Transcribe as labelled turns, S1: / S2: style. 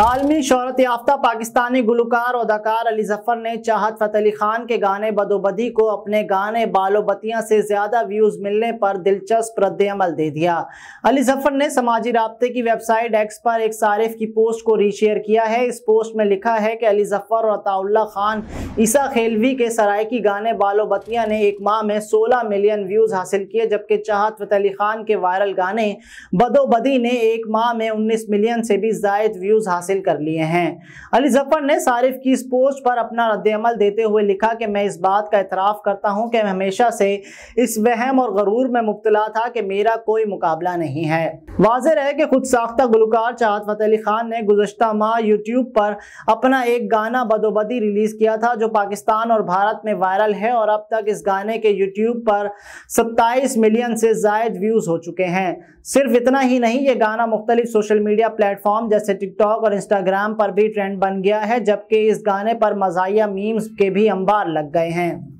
S1: आलमी शहरत याफ्ता पाकिस्तानी गुलकार अदाकार अली जफर ने चाहत फतेह अली खान के गाने बदोबदी को अपने गाने बालो से ज़्यादा व्यूज़ मिलने पर दिलचस्प रद्द अमल दे दिया अली जफर ने समाजी रबते की वेबसाइट एक्स पर एक सारिफ की पोस्ट को रीशेयर किया है इस पोस्ट में लिखा है कि अली जफर और अताउल्ला खान ईसा खेलवी के सरायकी गाने बालो ने एक माह में सोलह मिलियन व्यूज़ हासिल किए जबकि चाहत फतेह अली खान के वायरल गाने बदोबदी ने एक माह में उन्नीस मिलियन से भी जायद व्यूज़ हासिल हासिल कर लिए हैं अली जफर ने सारिफ की इस पोस्ट पर अपना रद्दमल देते हुए लिखा कि मैं इस बात का इतराफ़ करता हूँ कि मैं हमेशा से इस वहम और गरूर में मुबतला था कि मेरा कोई मुकाबला नहीं है वाज है कि खुद साख्ता गुलकार चाहत फतेह अली खान ने गुजशत माह यूट्यूब पर अपना एक गाना बदोबदी रिलीज़ किया था जो पाकिस्तान और भारत में वायरल है और अब तक इस गाने के यूट्यूब पर सत्ताईस मिलियन से जायद व्यूज़ हो चुके हैं सिर्फ इतना ही नहीं ये गाना मुख्तलिफ सोशल मीडिया प्लेटफॉर्म जैसे टिकटॉक और इंस्टाग्राम पर भी ट्रेंड बन गया है जबकि इस गाने पर मजाया मीम्स के भी अंबार लग गए हैं